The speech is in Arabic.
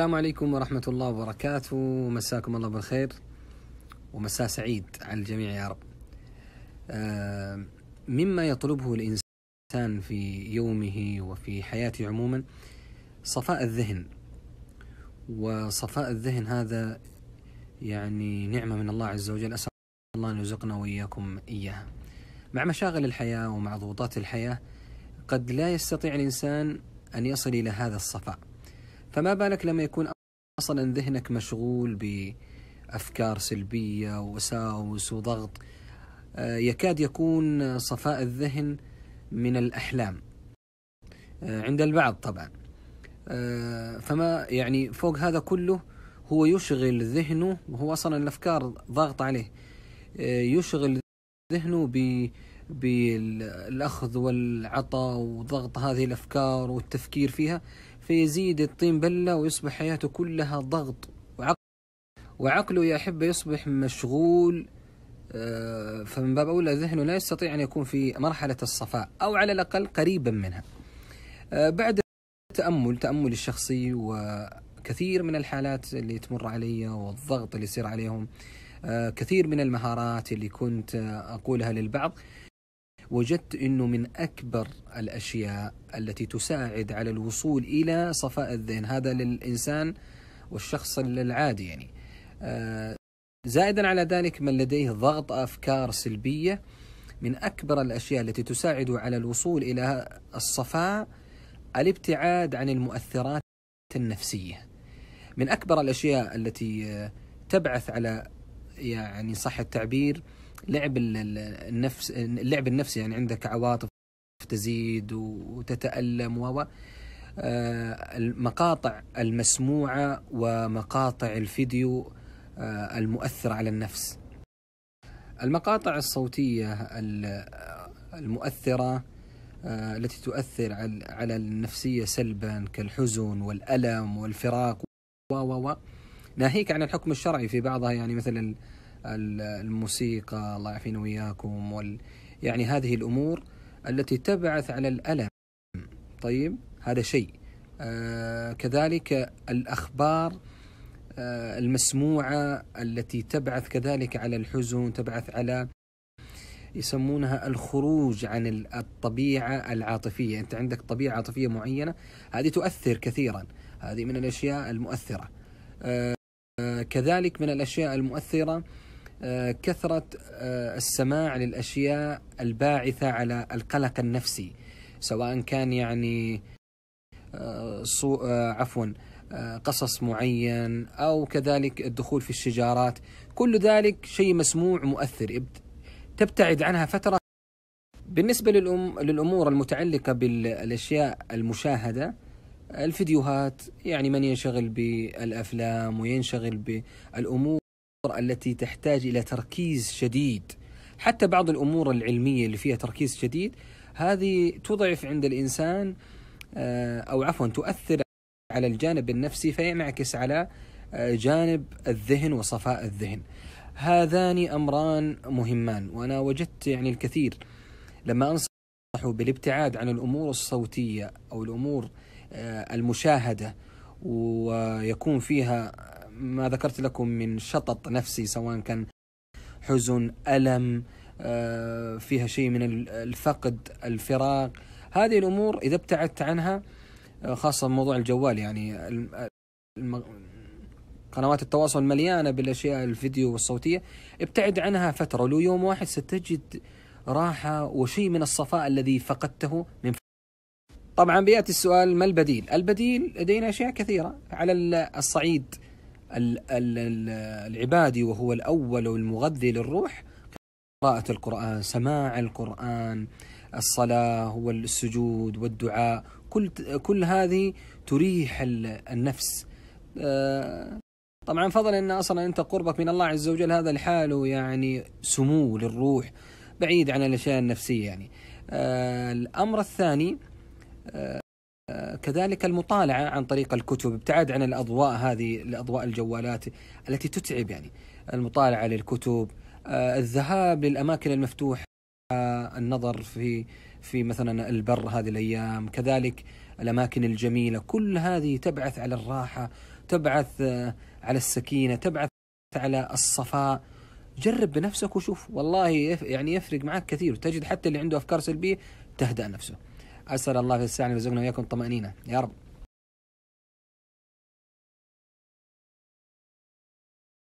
السلام عليكم ورحمة الله وبركاته مساكم الله بالخير ومساء سعيد على الجميع يا رب آه، مما يطلبه الإنسان في يومه وفي حياته عموما صفاء الذهن وصفاء الذهن هذا يعني نعمة من الله عز وجل أسأل الله أن يرزقنا وإياكم إياها مع مشاغل الحياة ومع ضغوطات الحياة قد لا يستطيع الإنسان أن يصل إلى هذا الصفاء فما بالك لما يكون اصلا ذهنك مشغول بافكار سلبيه ووساوس وضغط آه، يكاد يكون صفاء الذهن من الاحلام آه، عند البعض طبعا آه، فما يعني فوق هذا كله هو يشغل ذهنه وهو اصلا الافكار ضاغطه عليه يشغل ذهنه ب بالاخذ والعطاء وضغط هذه الافكار والتفكير فيها فيزيد الطين بلة ويصبح حياته كلها ضغط وعقل وعقله يا أحبة يصبح مشغول آه، فمن باب أولى ذهنه لا يستطيع أن يكون في مرحلة الصفاء أو على الأقل قريبا منها آه، بعد التأمل تأمل الشخصي وكثير من الحالات اللي تمر علي والضغط اللي يصير عليهم آه، كثير من المهارات اللي كنت أقولها للبعض وجدت انه من اكبر الاشياء التي تساعد على الوصول الى صفاء الذهن هذا للانسان والشخص العادي يعني آه، زائدا على ذلك من لديه ضغط افكار سلبيه من اكبر الاشياء التي تساعد على الوصول الى الصفاء الابتعاد عن المؤثرات النفسيه من اكبر الاشياء التي آه، تبعث على يعني صح التعبير لعب النفس اللعب النفسي يعني عندك عواطف تزيد وتتألم و آه، المقاطع المسموعة ومقاطع الفيديو آه، المؤثرة على النفس المقاطع الصوتية المؤثرة آه، التي تؤثر على النفسية سلبا كالحزن والألم والفراق و ناهيك عن الحكم الشرعي في بعضها يعني مثلا الموسيقى الله يعافينا وإياكم وال يعني هذه الأمور التي تبعث على الألم طيب هذا شيء آه كذلك الأخبار آه المسموعة التي تبعث كذلك على الحزن تبعث على يسمونها الخروج عن الطبيعة العاطفية أنت عندك طبيعة عاطفية معينة هذه تؤثر كثيرا هذه من الأشياء المؤثرة آه, آه، كذلك من الأشياء المؤثرة آه، كثرة آه، السماع للأشياء الباعثة على القلق النفسي سواء كان يعني آه، صو... عفوا قصص معين أو كذلك الدخول في الشجارات كل ذلك شيء مسموع مؤثر تبتعد عنها فترة بالنسبة للأمور المتعلقة بالأشياء المشاهدة الفيديوهات يعني من ينشغل بالأفلام وينشغل بالأمور التي تحتاج إلى تركيز شديد حتى بعض الأمور العلمية اللي فيها تركيز شديد هذه تضعف عند الإنسان آه، أو عفوا تؤثر على الجانب النفسي فينعكس على آه، جانب الذهن وصفاء الذهن هذان أمران مهمان وأنا وجدت يعني الكثير لما أنصح بالابتعاد عن الأمور الصوتية أو الأمور آه، المشاهدة ويكون فيها ما ذكرت لكم من شطط نفسي سواء كان حزن ألم آه، فيها شيء من الفقد الفراق هذه الأمور إذا ابتعدت عنها آه، خاصة موضوع الجوال يعني قنوات التواصل مليانة بالأشياء الفيديو والصوتية ابتعد عنها فترة لو يوم واحد ستجد راحة وشيء من الصفاء الذي فقدته من طبعا بيأتي السؤال ما البديل؟ البديل لدينا أشياء كثيرة على الصعيد العبادي وهو الأول والمغذي للروح قراءة القرآن سماع القرآن الصلاة والسجود والدعاء كل, كل هذه تريح النفس آه، طبعا فضلا أن أصلا أنت قربك من الله عز وجل هذا لحاله يعني سمو للروح بعيد عن الأشياء النفسية يعني آه، الأمر الثاني آه، كذلك المطالعة عن طريق الكتب ابتعد عن الأضواء هذه الأضواء الجوالات التي تتعب يعني المطالعة للكتب آه، الذهاب للأماكن المفتوحة آه، النظر في في مثلا البر هذه الأيام كذلك الأماكن الجميلة كل هذه تبعث على الراحة تبعث آه، على السكينة تبعث على الصفاء جرب بنفسك وشوف والله يعني يفرق معك كثير وتجد حتى اللي عنده أفكار سلبية تهدأ نفسه أسأل الله في الساعة يرزقنا وإياكم الطمأنينة يا رب